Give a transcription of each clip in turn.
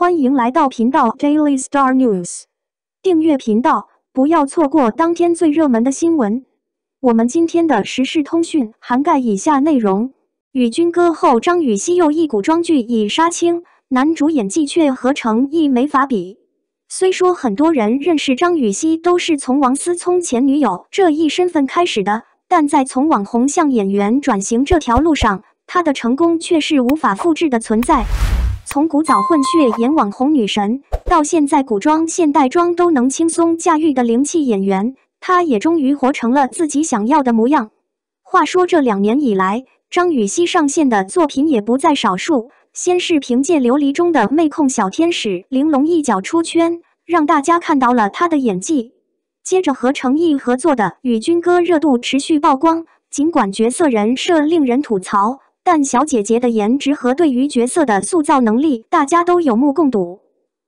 欢迎来到频道 Daily Star News，订阅频道，不要错过当天最热门的新闻。我们今天的时事通讯涵盖以下内容：与军哥后，张雨绮又一古装剧已杀青，男主演技却和成毅没法比。虽说很多人认识张雨绮都是从王思聪前女友这一身份开始的，但在从网红向演员转型这条路上，她的成功却是无法复制的存在。从古早混血演网红女神，到现在古装、现代装都能轻松驾驭的灵气演员，她也终于活成了自己想要的模样。话说这两年以来，张予曦上线的作品也不在少数。先是凭借《琉璃》中的妹控小天使玲珑一角出圈，让大家看到了她的演技；接着和成毅合作的《与君歌》，热度持续曝光，尽管角色人设令人吐槽。但小姐姐的颜值和对于角色的塑造能力，大家都有目共睹。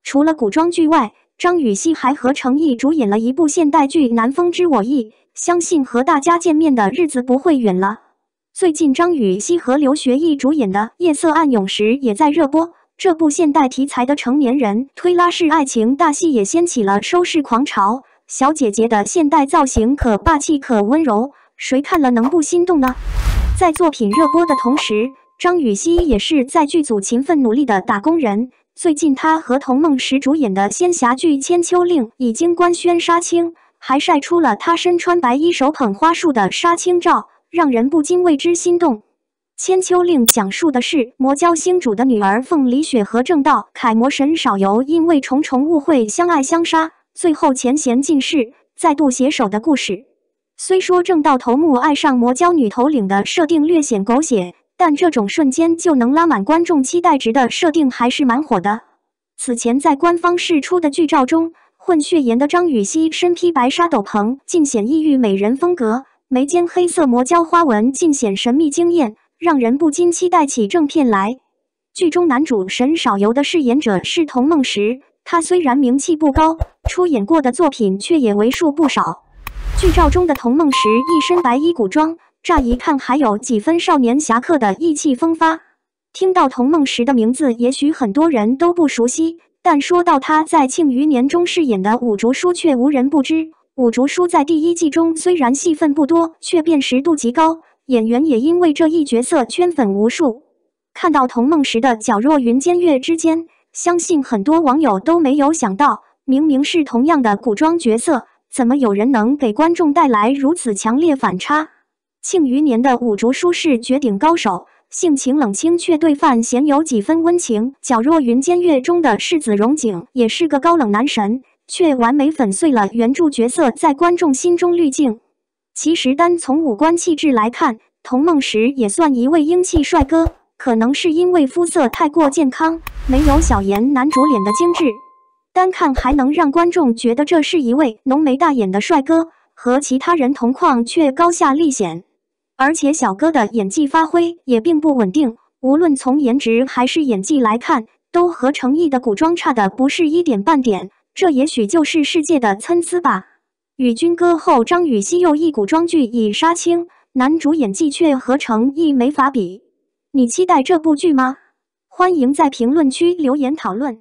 除了古装剧外，张予曦还和成毅主演了一部现代剧《南风知我意》，相信和大家见面的日子不会远了。最近，张予曦和刘学义主演的《夜色暗涌时》也在热播，这部现代题材的成年人推拉式爱情大戏也掀起了收视狂潮。小姐姐的现代造型可霸气可温柔，谁看了能不心动呢？在作品热播的同时，张予曦也是在剧组勤奋努力的打工人。最近，她和童梦石主演的仙侠剧《千秋令》已经官宣杀青，还晒出了她身穿白衣、手捧花束的杀青照，让人不禁为之心动。《千秋令》讲述的是魔教星主的女儿凤梨雪和正道楷模神少游因为重重误会相爱相杀，最后前嫌尽释，再度携手的故事。虽说正道头目爱上魔娇女头领的设定略显狗血，但这种瞬间就能拉满观众期待值的设定还是蛮火的。此前在官方释出的剧照中，混血颜的张予曦身披白纱斗篷，尽显异域美人风格，眉间黑色魔娇花纹尽显神秘惊艳，让人不禁期待起正片来。剧中男主沈少游的饰演者是童梦石，他虽然名气不高，出演过的作品却也为数不少。剧照中的童梦石一身白衣古装，乍一看还有几分少年侠客的意气风发。听到童梦石的名字，也许很多人都不熟悉，但说到他在《庆余年》中饰演的五竹叔，却无人不知。五竹叔在第一季中虽然戏份不多，却辨识度极高，演员也因为这一角色圈粉无数。看到童梦石的皎若云间月之间，相信很多网友都没有想到，明明是同样的古装角色。怎么有人能给观众带来如此强烈反差？《庆余年》的五竹叔是绝顶高手，性情冷清却对范闲有几分温情；《皎若云间月》中的世子荣景也是个高冷男神，却完美粉碎了原著角色在观众心中滤镜。其实单从五官气质来看，童梦石也算一位英气帅哥，可能是因为肤色太过健康，没有小言男主脸的精致。单看还能让观众觉得这是一位浓眉大眼的帅哥，和其他人同框却高下立显。而且小哥的演技发挥也并不稳定，无论从颜值还是演技来看，都和成毅的古装差的不是一点半点。这也许就是世界的参差吧。与军歌后，张予曦又一古装剧已杀青，男主演技却和成毅没法比。你期待这部剧吗？欢迎在评论区留言讨论。